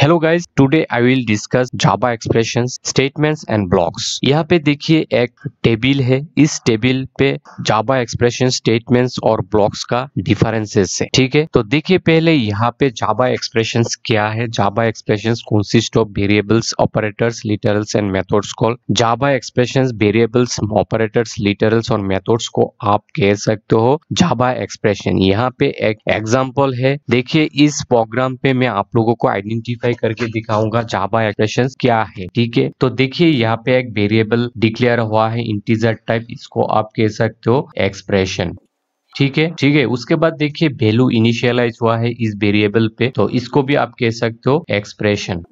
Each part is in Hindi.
hello guys today I will discuss Java expressions statements and blocks यहाँ पे देखिए एक टेबल है इस टेबल पे जावा एक्सप्रेशन स्टेटमेंट्स और ब्लॉक्स का डिफरेंसेस है ठीक है तो देखिए पहले यहाँ पे जावा एक्सप्रेशंस क्या है Java expression consist of variables operators literals and methods call Java expression variables operators literals और मेथड्स को आप कह सकते हो जाबा एक्सप्रेशन यहाँ पे एक एग्जाम्पल है देखिये इस प्रोग्राम पे मैं आप लोगों को आइडेंटिफाई वेरीफाई करके दिखाऊंगा जावा एक्सप्रेशन क्या है ठीक है तो देखिए यहाँ पे एक वेरिएबल डिक्लेयर हुआ है इंटीजर टाइप इसको आप कह सकते हो एक्सप्रेशन ठीक है ठीक है उसके बाद देखिए वेल्यू इनिशियलाइज हुआ है इस वेरिएबल पे तो इसको भी आप कह सकते हो एक्सप्रेशन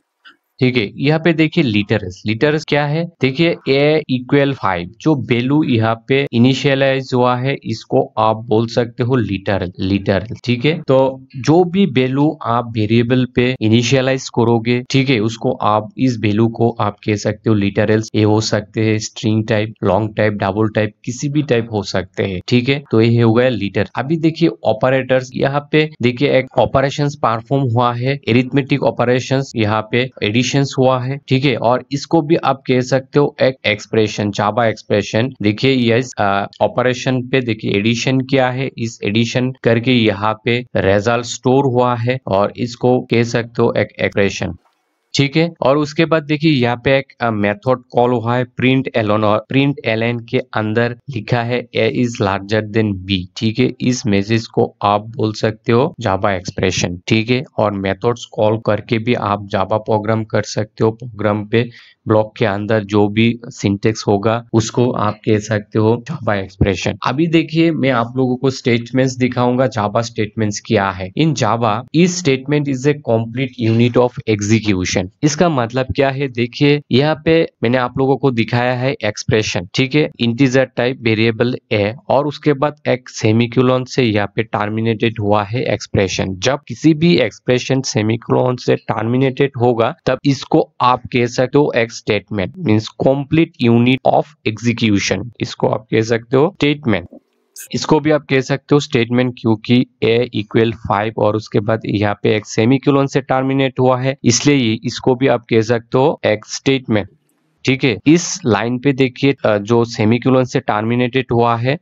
ठीक है यहाँ पे देखिए लीटर्स लीटर्स क्या है देखिए ए इक्वल फाइव जो वैल्यू यहाँ पे इनिशियलाइज हुआ है इसको आप बोल सकते हो लीटर लीटर ठीक है तो जो भी वेल्यू आप वेरिएबल पे इनिशियलाइज करोगे ठीक है उसको आप इस वेल्यू को आप कह सकते हो लीटरल्स ये हो सकते हैं string type long type double type किसी भी टाइप हो सकते है ठीक है तो ये हो गया लीटर अभी देखिए ऑपरेटर्स यहाँ पे देखिये एक ऑपरेशन परफॉर्म हुआ है एरिथमेटिक ऑपरेशन यहाँ पे एडिशन एडिशन हुआ है ठीक है और इसको भी आप कह सकते हो एक एक्सप्रेशन चाबा एक्सप्रेशन देखिए यस ऑपरेशन पे देखिए एडिशन क्या है इस एडिशन करके यहाँ पे रिजल्ट स्टोर हुआ है और इसको कह सकते हो एक एक्सप्रेशन ठीक है और उसके बाद देखिए यहाँ पे एक मेथड कॉल हुआ है प्रिंट एलोन और प्रिंट एलन के अंदर लिखा है a is larger than b ठीक है इस मैसेज को आप बोल सकते हो जावा एक्सप्रेशन ठीक है और मेथड्स कॉल करके भी आप जावा प्रोग्राम कर सकते हो प्रोग्राम पे ब्लॉक के अंदर जो भी सिंटेक्स होगा उसको आप कह सकते हो जाबा एक्सप्रेशन अभी देखिए मैं आप लोगों को स्टेटमेंट्स दिखाऊंगा जाबा स्टेटमेंट्स क्या है इन जाबा इस statement is a complete unit of execution इसका मतलब क्या है देखिए यहाँ पे मैंने आप लोगों को दिखाया है एक्सप्रेशन ठीक है इंटीजर टाइप वेरिएबल ए और उसके बाद एक सेमिकुलन से यहाँ पे टर्मिनेटेड हुआ है एक्सप्रेशन जब किसी भी एक्सप्रेशन सेमिकुलन से टर्मिनेटेड होगा तब इसको आप कह सकते हो एक्स statement means complete unit of execution इसको आप कह सकते हो स्टेटमेंट इसको भी आप कह सकते हो स्टेटमेंट क्योंकि a इक्वल फाइव और उसके बाद यहाँ पे एक सेमी से टर्मिनेट हुआ है इसलिए इसको भी आप कह सकते हो एक स्टेटमेंट ठीक है इस लाइन पे देखिए जो सेमी से टर्मिनेटेड हुआ है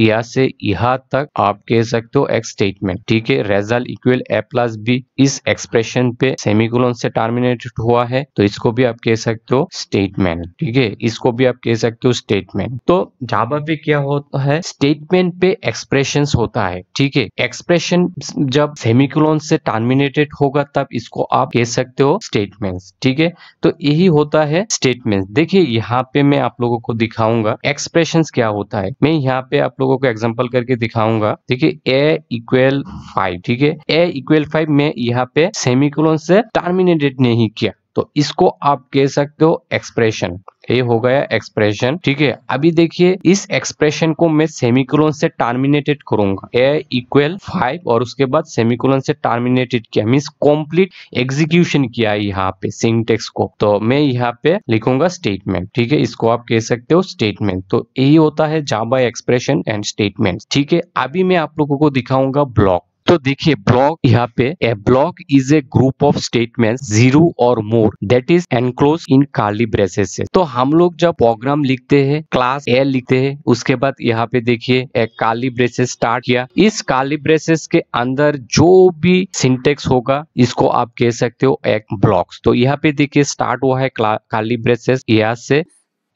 यहाँ से यहाँ तक आप कह सकते हो एक स्टेटमेंट ठीक है result equal a plus b इस एक्सप्रेशन पे सेमिकोलन से टर्मिनेटेड हुआ है तो इसको भी आप कह सकते हो स्टेटमेंट ठीक है इसको भी आप कह सकते हो स्टेटमेंट तो जावा पे क्या होता है स्टेटमेंट पे एक्सप्रेशन होता है ठीक है एक्सप्रेशन जब सेमिकोलन से टर्मिनेटेड होगा तब इसको आप कह सकते हो स्टेटमेंट ठीक है तो यही होता है स्टेटमेंट देखिये यहाँ पे मैं आप लोगों को दिखाऊंगा एक्सप्रेशन क्या होता है मैं यहाँ पे आप लोगों को एग्जाम्पल करके दिखाऊंगा है ए इक्वल फाइव ठीक है ए इक्वल फाइव में यहाँ पे सेमिकोलन से टर्मिनेटेड नहीं किया तो इसको आप कह सकते हो एक्सप्रेशन ये हो गया एक्सप्रेशन ठीक है अभी देखिए इस एक्सप्रेशन को मैं सेमिकोलन से टर्मिनेटेड करूंगा ए इक्वल फाइव और उसके बाद सेमिकोलन से टर्मिनेटेड किया मीन्स कंप्लीट एग्जीक्यूशन किया यहाँ पे सिंटेक्स को तो मैं यहाँ पे लिखूंगा स्टेटमेंट ठीक है इसको आप कह सकते हो स्टेटमेंट तो यही होता है जाबा एक्सप्रेशन एंड स्टेटमेंट ठीक है अभी मैं आप लोगों को दिखाऊंगा ब्लॉक तो देखिए ब्लॉक यहाँ पे a block is a group of statement zero और more that is enclose in curly braces तो हम लोग जब प्रोग्राम लिखते हैं क्लास ए लिखते हैं उसके बाद यहाँ पे देखिए एक काली ब्रेसेस स्टार्ट किया इस काली ब्रेसेस के अंदर जो भी सिंटेक्स होगा इसको आप कह सकते हो एक ब्लॉक्स तो यहाँ पे देखिए स्टार्ट हुआ है काली ब्रेसेस यहाँ से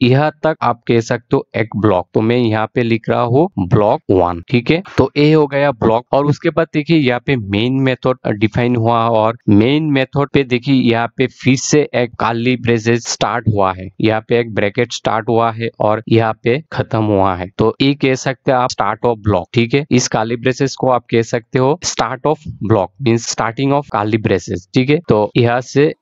यहाँ तक आप कह सकते हो एक ब्लॉक तो मैं यहाँ पे लिख रहा हूँ ब्लॉक वन ठीक है तो ए हो गया ब्लॉक और उसके बाद देखिए यहाँ पे मेन मेथड डिफाइन हुआ और मेन मेथड पे देखिए यहाँ पे फिर से एक काली ब्रेसेज स्टार्ट हुआ है यहाँ पे एक ब्रैकेट स्टार्ट हुआ है और यहाँ पे खत्म हुआ है तो ए कह सकते आप स्टार्ट ऑफ ब्लॉक ठीक है इस काली ब्रेसेस को आप कह सकते हो start of block mean starting of curly braces ठीक है तो यहाँ से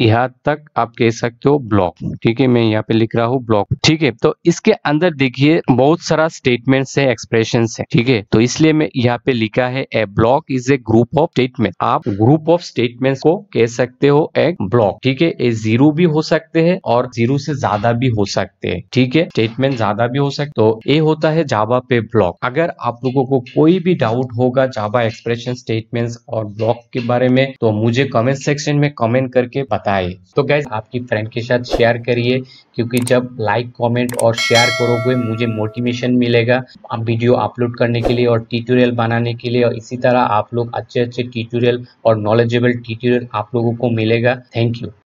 यहाँ तक आप कह सकते हो ब्लॉक ठीक है मैं यहाँ पे लिख रहा हूँ ब्लॉक ठीक है तो इसके अंदर देखिए बहुत सारा स्टेटमेंट है एक्सप्रेशन है ठीक है तो इसलिए मैं यहाँ पे लिखा है a block is a group of statement आप ग्रुप ऑफ स्टेटमेंट को कह सकते हो एक ब्लॉक ठीक है ए जीरो भी हो सकते हैं और जीरो से ज्यादा भी हो सकते हैं ठीक है स्टेटमेंट ज्यादा भी हो सकते तो ए होता है जावा पे ब्लॉक अगर आप लोगों को कोई भी डाउट होगा जावा एक्सप्रेशन स्टेटमेंट और ब्लॉक के बारे में तो मुझे कमेंट सेक्शन में कमेंट करके बता सकता है तो गैस आपकी फ्रेंड के साथ शेयर करिए क्योंकि जब लाइक कमेंट और शेयर करोगे मुझे मोटिवेशन मिलेगा वीडियो अपलोड करने के लिए और ट्यूटोरियल बनाने के लिए और इसी तरह आप लोग अच्छे अच्छे ट्यूटोरियल और नॉलेजेबल ट्यूटोरियल आप लोगों को मिलेगा थैंक यू